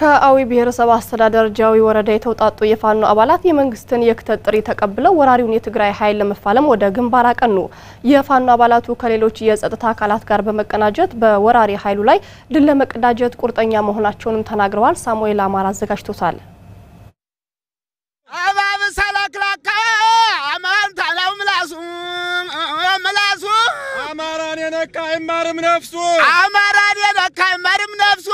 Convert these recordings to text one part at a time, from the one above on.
ከአዊ ብሔረሰብ አስተዳደር ጃዊ ወረዳ የተውጣጡ የፋኖ አባላት የመንግስትን የክተት ጥሪ ተቀብለው ወራሪውን የትግራይ ኃይል ለመፋለም ወደ ግንባር አቀኑ። የፋኖ አባላቱ ከሌሎች የጸጥታ አካላት ጋር በመቀናጀት በወራሪ ኃይሉ ላይ ድል ለመቀዳጀት ቁርጠኛ መሆናቸውንም ተናግረዋል። ሳሙኤል አማራ አዘጋጅቶታል። አማራን የነካ አይማርም ነፍሱ አማራን የነካ አይማርም ነፍሱ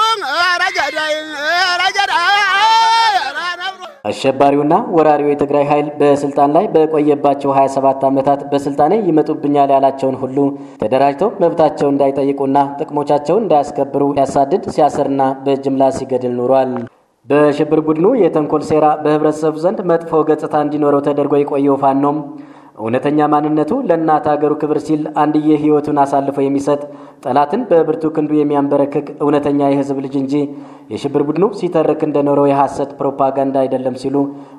አሸባሪውና ወራሪው የትግራይ ኃይል በስልጣን ላይ በቆየባቸው 27 ዓመታት በስልጣኔ ይመጡብኛል ያላቸውን ሁሉ ተደራጅተው መብታቸውን እንዳይጠይቁና ጥቅሞቻቸውን እንዳያስከብሩ ሲያሳድድ፣ ሲያስርና በጅምላ ሲገድል ኑሯል። በሽብር ቡድኑ የተንኮል ሴራ በህብረተሰቡ ዘንድ መጥፎ ገጽታ እንዲኖረው ተደርጎ የቆየው ፋኖም እውነተኛ ማንነቱ ለእናት አገሩ ክብር ሲል አንድዬ ሕይወቱን አሳልፎ የሚሰጥ ጠላትን በብርቱ ክንዱ የሚያንበረክክ እውነተኛ የሕዝብ ልጅ እንጂ የሽብር ቡድኑ ሲተርክ እንደኖረው የሐሰት ፕሮፓጋንዳ አይደለም ሲሉ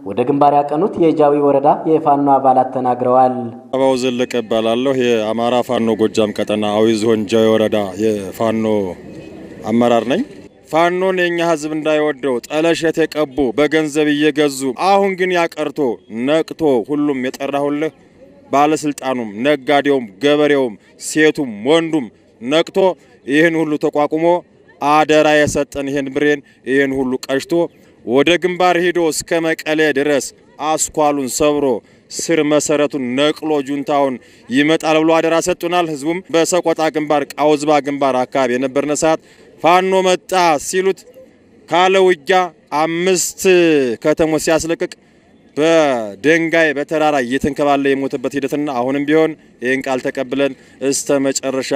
ወደ ግንባር ያቀኑት የጃዊ ወረዳ የፋኖ አባላት ተናግረዋል። አባው ዘለቀ እባላለሁ። የአማራ ፋኖ ጎጃም ቀጠና አዊ ዞን ጃዊ ወረዳ የፋኖ አመራር ነኝ። ፋኖን የኛ ህዝብ እንዳይወደው ጠለሸት የቀቡ በገንዘብ እየገዙ አሁን ግን ያቀርቶ ነቅቶ ሁሉም የጠራሁልህ ባለስልጣኑም፣ ነጋዴውም፣ ገበሬውም፣ ሴቱም፣ ወንዱም ነቅቶ ይህን ሁሉ ተቋቁሞ አደራ የሰጠን ይህን ብሬን ይህን ሁሉ ቀጭቶ ወደ ግንባር ሂዶ እስከ መቀሌ ድረስ አስኳሉን ሰብሮ ስር መሰረቱን ነቅሎ ጁንታውን ይመጣል ብሎ አደራ ሰጡናል። ህዝቡም በሰቆጣ ግንባር፣ ቃውዝባ ግንባር አካባቢ የነበርነ ሰዓት ፋኖ መጣ ሲሉት ካለ ውጊያ አምስት ከተሞች ሲያስለቅቅ በድንጋይ በተራራ እየተንከባለ የሞተበት ሂደትና አሁንም ቢሆን ይህን ቃል ተቀብለን እስተ መጨረሻ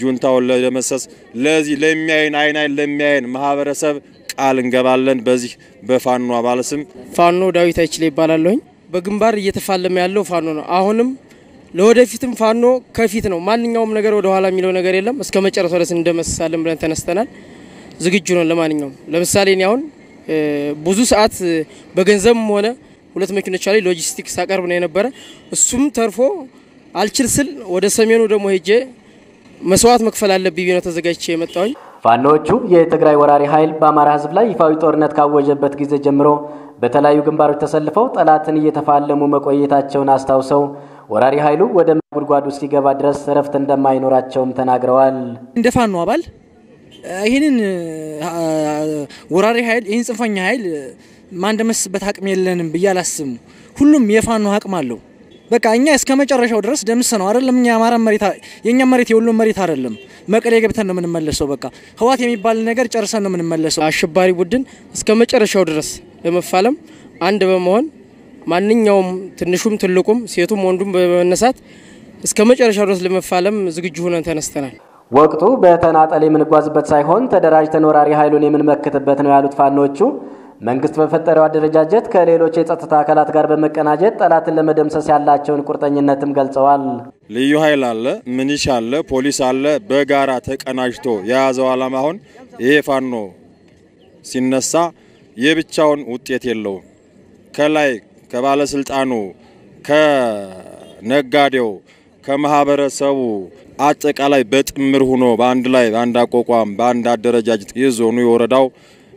ጁንታውን ለመሰስ ለዚህ ለሚያይን አይናይን ለሚያይን ማህበረሰብ ቃል እንገባለን። በዚህ በፋኖ አባል ስም ፋኖ ዳዊት አይችል ይባላለሁኝ። በግንባር እየተፋለመ ያለው ፋኖ ነው። አሁንም ለወደፊትም ፋኖ ከፊት ነው። ማንኛውም ነገር ወደ ኋላ የሚለው ነገር የለም። እስከ መጨረሻ ድረስ እንደመሳለን ብለን ተነስተናል። ዝግጁ ነው ለማንኛውም። ለምሳሌ እኔ አሁን ብዙ ሰዓት በገንዘብም ሆነ ሁለት መኪኖች ላይ ሎጂስቲክስ አቀርብ ነው የነበረ። እሱም ተርፎ አልችል ስል ወደ ሰሜኑ ደግሞ ሄጄ መስዋዕት መክፈል አለብኝ ነው ተዘጋጅቼ የመጣሁኝ። ፋኖቹ የትግራይ ወራሪ ኃይል በአማራ ህዝብ ላይ ይፋዊ ጦርነት ካወጀበት ጊዜ ጀምሮ በተለያዩ ግንባሮች ተሰልፈው ጠላትን እየተፋለሙ መቆየታቸውን አስታውሰው ወራሪ ኃይሉ ወደ ጉድጓዱ እስኪገባ ድረስ እረፍት እንደማይኖራቸውም ተናግረዋል። እንደ ፋኖ አባል ይህንን ወራሪ ኃይል ይህን ጽንፈኛ ኃይል ማንደመስበት አቅም የለንም ብዬ አላስብም። ሁሉም የፋኖ አቅም አለው። በቃ እኛ እስከ መጨረሻው ድረስ ደምስ ነው አይደለም። እኛ አማራ መሬት የኛ መሬት የወሎ መሬት አይደለም። መቀሌ ገብተን ነው የምንመለሰው። በቃ ህዋት የሚባል ነገር ጨርሰን ነው የምንመለሰው። አሸባሪ ቡድን እስከ መጨረሻው ድረስ በመፋለም አንድ በመሆን ማንኛውም ትንሹም ትልቁም ሴቱም ወንዱም በመነሳት እስከ መጨረሻው ድረስ ለመፋለም ዝግጁ ሆነን ተነስተናል። ወቅቱ በተናጠል የምንጓዝበት ሳይሆን ተደራጅተን ወራሪ ኃይሉን የምንመክትበት ነው ያሉት ፋኖቹ መንግስት በፈጠረው አደረጃጀት ከሌሎች የጸጥታ አካላት ጋር በመቀናጀት ጠላትን ለመደምሰስ ያላቸውን ቁርጠኝነትም ገልጸዋል። ልዩ ኃይል አለ፣ ምኒሽ አለ፣ ፖሊስ አለ። በጋራ ተቀናጅቶ የያዘው ዓላማ አሁን ይሄ ፋኖ ሲነሳ የብቻውን ውጤት የለውም። ከላይ ከባለስልጣኑ፣ ከነጋዴው፣ ከማህበረሰቡ አጠቃላይ በጥምር ሆኖ በአንድ ላይ በአንድ አቋቋም በአንድ አደረጃጀት የዞኑ የወረዳው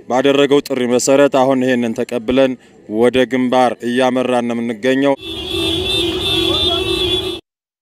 ባደረገው ጥሪ መሰረት አሁን ይሄንን ተቀብለን ወደ ግንባር እያመራን ነው የምንገኘው።